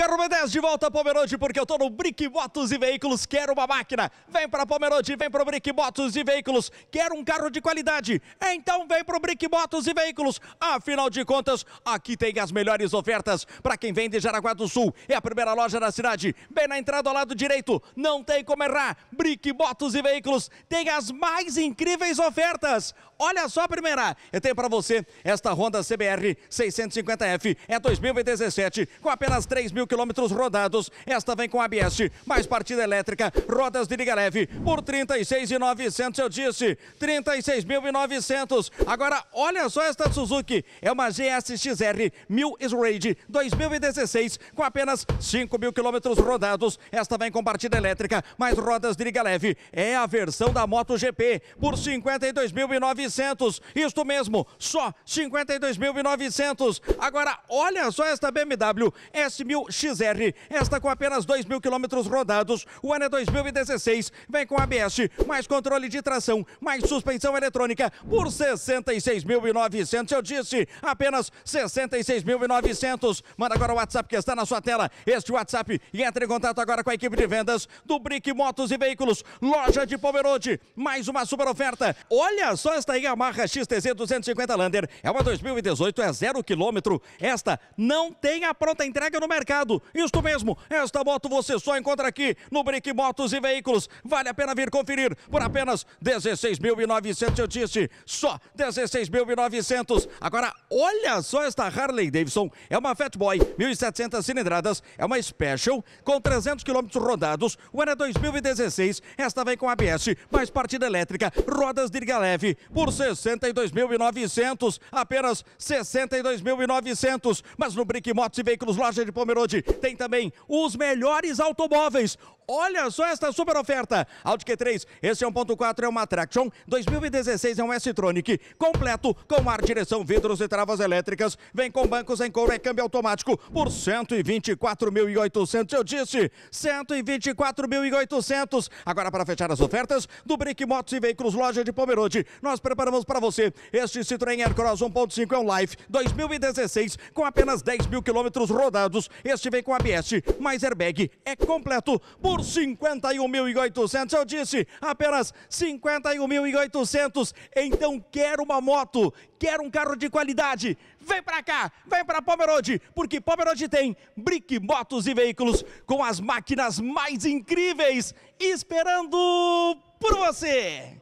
Quero B10 de volta a Pomerode, porque eu tô no Brick Motos e Veículos, quero uma máquina. Vem para Pomerode, vem pro Brick Motos e Veículos, quero um carro de qualidade. Então vem pro Brick Motos e Veículos. Afinal de contas, aqui tem as melhores ofertas para quem vem de Jaraguá do Sul. É a primeira loja da cidade, bem na entrada ao lado direito. Não tem como errar. Brick Motos e Veículos tem as mais incríveis ofertas. Olha só a primeira. Eu tenho para você esta Honda CBR 650F. É 2017, com apenas 3 mil quilômetros rodados. Esta vem com ABS, mais partida elétrica, rodas de liga leve. Por 36.900, eu disse. 36.900. Agora, olha só esta Suzuki. É uma GSXR 1000 s 2016, com apenas 5 mil quilômetros rodados. Esta vem com partida elétrica, mais rodas de liga leve. É a versão da MotoGP, por 52.900. 9.900. Isto mesmo, só 52.900. Agora, olha só esta BMW S1000 XR. Esta com apenas 2 mil quilômetros rodados. O ano é 2016. Vem com ABS, mais controle de tração, mais suspensão eletrônica por 66.900. Eu disse, apenas 66.900. Manda agora o WhatsApp que está na sua tela. Este WhatsApp e entre em contato agora com a equipe de vendas do Brick Motos e Veículos, loja de Pomerode. Mais uma super oferta. Olha só esta Yamaha XTZ 250 Lander é uma 2018, é zero quilômetro. Esta não tem a pronta entrega no mercado. Isto mesmo, esta moto você só encontra aqui no Brick Motos e Veículos. Vale a pena vir conferir por apenas 16.900, eu disse, só 16.900. Agora, olha só esta Harley Davidson, é uma Fat Boy, 1.700 cilindradas, é uma Special, com 300 quilômetros rodados. O ano é 2016, esta vem com ABS, mais partida elétrica, rodas de liga leve, por por 62.900, apenas 62.900. Mas no Brick Motos e Veículos Loja de Pomerode tem também os melhores automóveis. Olha só esta super oferta. Audi Q3, esse é 1.4, é uma Traction, 2016 é um S-Tronic, completo, com ar, direção, vidros e travas elétricas, vem com bancos em couro e é câmbio automático, por 124.800, eu disse, 124.800. Agora, para fechar as ofertas, do Brick Motos e Veículos Loja de Pomerode, nós preparamos para você este Citroën Aircross 1.5 é um Life 2016, com apenas 10 mil quilômetros rodados, este vem com ABS, mais airbag, é completo, por por 51.800. Eu disse apenas 51.800. Então quer uma moto, quer um carro de qualidade. Vem para cá, vem para Pomerode, porque Pomerode tem Brick Motos e Veículos com as máquinas mais incríveis esperando por você.